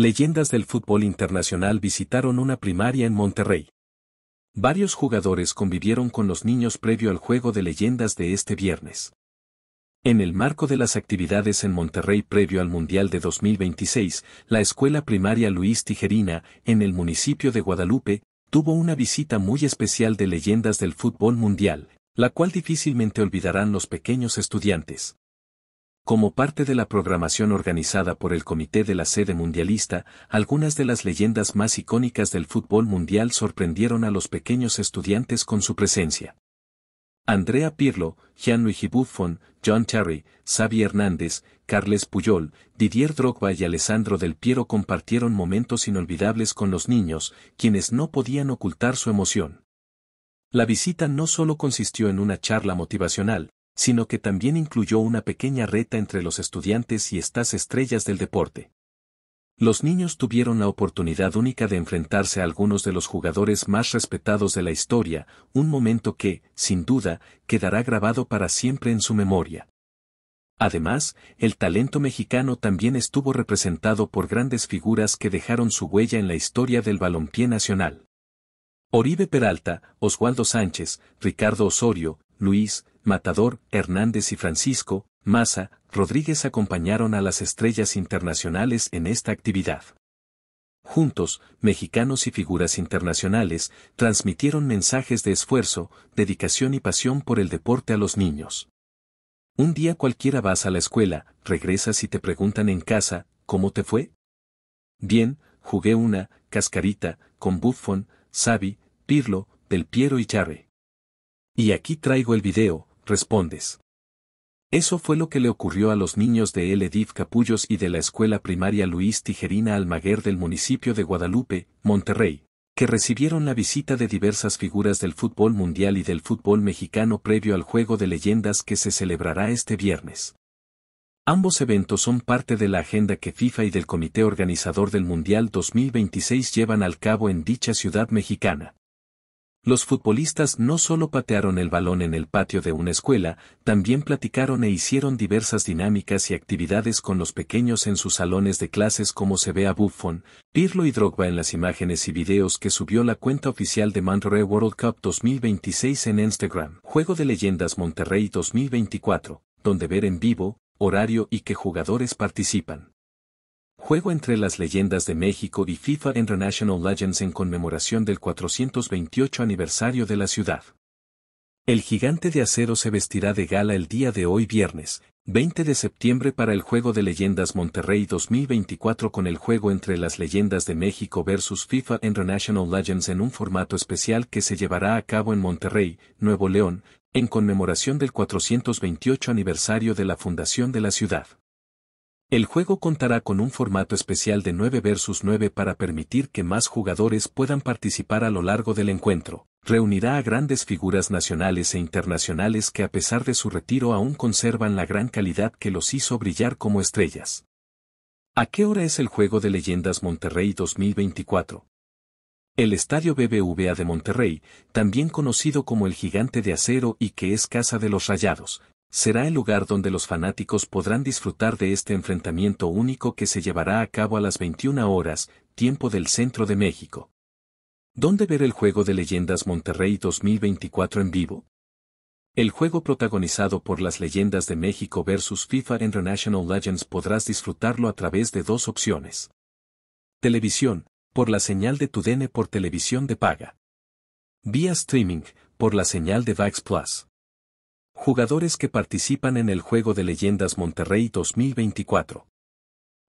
Leyendas del fútbol internacional visitaron una primaria en Monterrey. Varios jugadores convivieron con los niños previo al juego de leyendas de este viernes. En el marco de las actividades en Monterrey previo al Mundial de 2026, la escuela primaria Luis Tijerina, en el municipio de Guadalupe, tuvo una visita muy especial de leyendas del fútbol mundial, la cual difícilmente olvidarán los pequeños estudiantes. Como parte de la programación organizada por el Comité de la Sede Mundialista, algunas de las leyendas más icónicas del fútbol mundial sorprendieron a los pequeños estudiantes con su presencia. Andrea Pirlo, Gianluigi Buffon, John Terry, Xavi Hernández, Carles Puyol, Didier Drogba y Alessandro Del Piero compartieron momentos inolvidables con los niños, quienes no podían ocultar su emoción. La visita no solo consistió en una charla motivacional, sino que también incluyó una pequeña reta entre los estudiantes y estas estrellas del deporte. Los niños tuvieron la oportunidad única de enfrentarse a algunos de los jugadores más respetados de la historia, un momento que, sin duda, quedará grabado para siempre en su memoria. Además, el talento mexicano también estuvo representado por grandes figuras que dejaron su huella en la historia del balompié nacional. Oribe Peralta, Oswaldo Sánchez, Ricardo Osorio, Luis, Matador, Hernández y Francisco, Maza, Rodríguez acompañaron a las estrellas internacionales en esta actividad. Juntos, mexicanos y figuras internacionales transmitieron mensajes de esfuerzo, dedicación y pasión por el deporte a los niños. Un día cualquiera vas a la escuela, regresas y te preguntan en casa, ¿cómo te fue? Bien, jugué una, cascarita, con Buffon, Sabi, Pirlo, Del Piero y Charre. Y aquí traigo el video, respondes. Eso fue lo que le ocurrió a los niños de L. Edith Capullos y de la escuela primaria Luis Tijerina Almaguer del municipio de Guadalupe, Monterrey, que recibieron la visita de diversas figuras del fútbol mundial y del fútbol mexicano previo al Juego de Leyendas que se celebrará este viernes. Ambos eventos son parte de la agenda que FIFA y del comité organizador del Mundial 2026 llevan al cabo en dicha ciudad mexicana. Los futbolistas no solo patearon el balón en el patio de una escuela, también platicaron e hicieron diversas dinámicas y actividades con los pequeños en sus salones de clases como se ve a Buffon, Pirlo y Drogba en las imágenes y videos que subió la cuenta oficial de Monterrey World Cup 2026 en Instagram. Juego de Leyendas Monterrey 2024, donde ver en vivo, horario y qué jugadores participan. Juego entre las leyendas de México y FIFA International Legends en conmemoración del 428 aniversario de la ciudad. El gigante de acero se vestirá de gala el día de hoy viernes, 20 de septiembre para el Juego de Leyendas Monterrey 2024 con el juego entre las leyendas de México versus FIFA International Legends en un formato especial que se llevará a cabo en Monterrey, Nuevo León, en conmemoración del 428 aniversario de la fundación de la ciudad. El juego contará con un formato especial de 9 versus 9 para permitir que más jugadores puedan participar a lo largo del encuentro. Reunirá a grandes figuras nacionales e internacionales que a pesar de su retiro aún conservan la gran calidad que los hizo brillar como estrellas. ¿A qué hora es el juego de leyendas Monterrey 2024? El Estadio BBVA de Monterrey, también conocido como el Gigante de Acero y que es Casa de los Rayados, será el lugar donde los fanáticos podrán disfrutar de este enfrentamiento único que se llevará a cabo a las 21 horas, tiempo del centro de México. ¿Dónde ver el juego de leyendas Monterrey 2024 en vivo? El juego protagonizado por las leyendas de México versus FIFA International Legends podrás disfrutarlo a través de dos opciones. Televisión, por la señal de tu DN por televisión de paga. Vía streaming, por la señal de VAX Plus. Jugadores que participan en el Juego de Leyendas Monterrey 2024.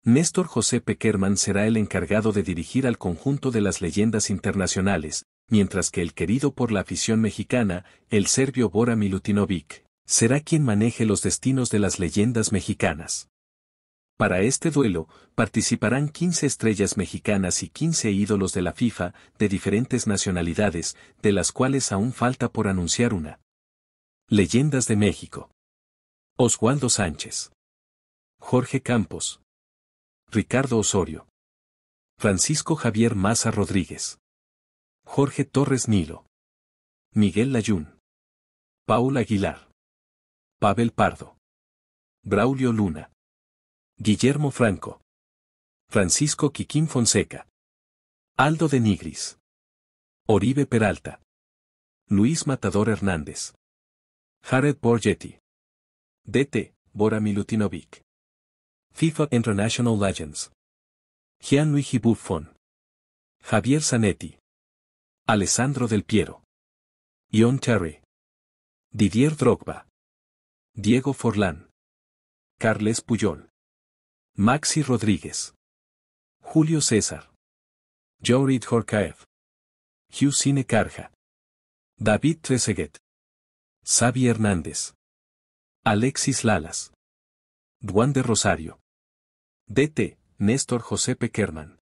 Néstor José Peckerman será el encargado de dirigir al conjunto de las leyendas internacionales, mientras que el querido por la afición mexicana, el serbio Bora Milutinovic, será quien maneje los destinos de las leyendas mexicanas. Para este duelo, participarán 15 estrellas mexicanas y 15 ídolos de la FIFA, de diferentes nacionalidades, de las cuales aún falta por anunciar una. Leyendas de México. Oswaldo Sánchez. Jorge Campos. Ricardo Osorio. Francisco Javier Maza Rodríguez. Jorge Torres Nilo. Miguel Layún. Paul Aguilar. Pavel Pardo. Braulio Luna. Guillermo Franco. Francisco Quiquín Fonseca. Aldo de Nigris. Oribe Peralta. Luis Matador Hernández. Jared Borgetti. DT, Bora Milutinovic. FIFA International Legends. Gianluigi Buffon. Javier Zanetti. Alessandro Del Piero. Ion Terry. Didier Drogba. Diego Forlán. Carles Puyol. Maxi Rodríguez. Julio César. Jorid Horkaev. Hugh Carja. David Trezeguet. Xavi Hernández. Alexis Lalas. Duan de Rosario. DT, Néstor José Pequerman.